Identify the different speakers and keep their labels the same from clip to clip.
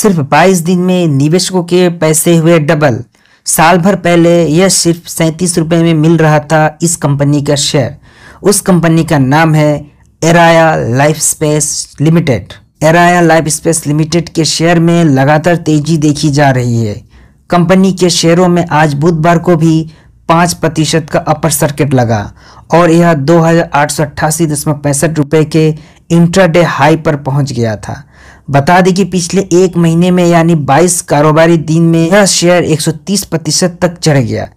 Speaker 1: सिर्फ 22 दिन में निवेशकों के पैसे हुए डबल साल भर पहले यह सिर्फ सैंतीस रुपये में मिल रहा था इस कंपनी का शेयर उस कंपनी का नाम है एराया लाइफ स्पेस लिमिटेड एराया लाइफ स्पेस लिमिटेड के शेयर में लगातार तेजी देखी जा रही है कंपनी के शेयरों में आज बुधवार को भी पाँच प्रतिशत का अपर सर्किट लगा और यह दो रुपए के इंट्राडे हाई पर पहुंच गया था बता दें कि पिछले एक महीने में यानी 22 कारोबारी दिन में यह शेयर 130 प्रतिशत तक चढ़ गया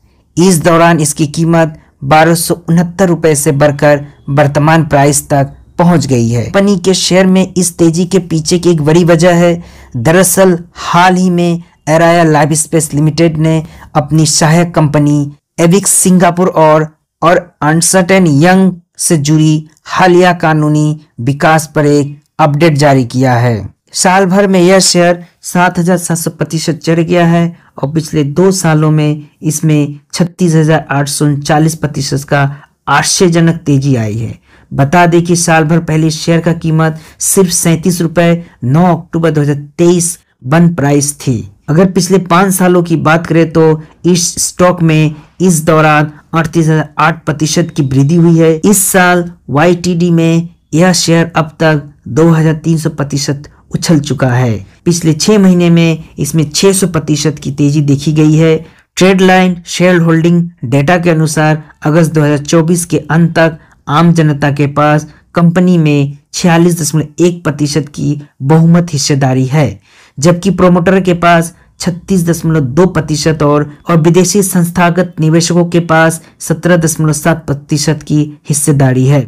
Speaker 1: इस दौरान इसकी कीमत बारह रुपए से बढ़कर वर्तमान प्राइस तक पहुंच गई है कंपनी के शेयर में इस तेजी के पीछे की एक बड़ी वजह है दरअसल हाल ही में एराया लाइफ स्पेस लिमिटेड ने अपनी सहायक कंपनी एविक्स सिंगापुर और और अनसर्टेन यंग से जुड़ी हालिया कानूनी विकास पर एक अपडेट जारी किया है साल भर में यह शेयर सात हजार सात सौ प्रतिशत चढ़ गया है और पिछले दो सालों में इसमें छत्तीस हजार आठ सौ उनचालीस प्रतिशत का आश्चर्यजनक तेजी आई है बता दें कि साल भर पहले शेयर का कीमत सिर्फ सैंतीस रुपए नौ अक्टूबर 2023 बंद प्राइस थी अगर पिछले पांच सालों की बात करें तो इस स्टॉक में इस दौरान अड़तीस आठ प्रतिशत की वृद्धि हुई है इस साल वाई में यह शेयर अब तक 2,300 प्रतिशत उछल चुका है पिछले छह महीने में इसमें 600 प्रतिशत की तेजी देखी गई है Trendlyne share holding data के अनुसार अगस्त 2024 के अंत तक आम जनता के पास कंपनी में छियालीस प्रतिशत की बहुमत हिस्सेदारी है जबकि प्रोमोटर के पास छत्तीस दशमलव दो प्रतिशत और और विदेशी संस्थागत निवेशकों के पास सत्रह दशमलव सात प्रतिशत की हिस्सेदारी है